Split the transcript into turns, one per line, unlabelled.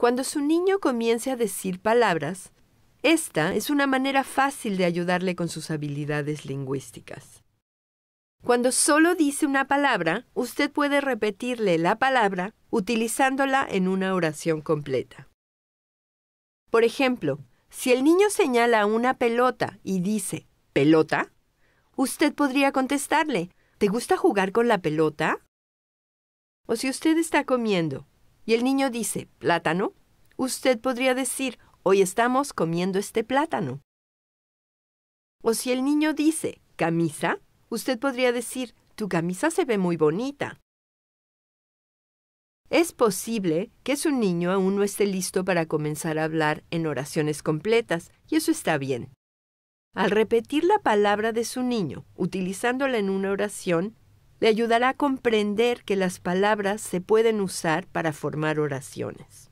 Cuando su niño comience a decir palabras, esta es una manera fácil de ayudarle con sus habilidades lingüísticas. Cuando solo dice una palabra, usted puede repetirle la palabra utilizándola en una oración completa. Por ejemplo, si el niño señala una pelota y dice pelota, usted podría contestarle, ¿te gusta jugar con la pelota? O si usted está comiendo y el niño dice, ¿plátano? Usted podría decir, hoy estamos comiendo este plátano. O si el niño dice, ¿camisa? Usted podría decir, tu camisa se ve muy bonita. Es posible que su niño aún no esté listo para comenzar a hablar en oraciones completas, y eso está bien. Al repetir la palabra de su niño, utilizándola en una oración, le ayudará a comprender que las palabras se pueden usar para formar oraciones.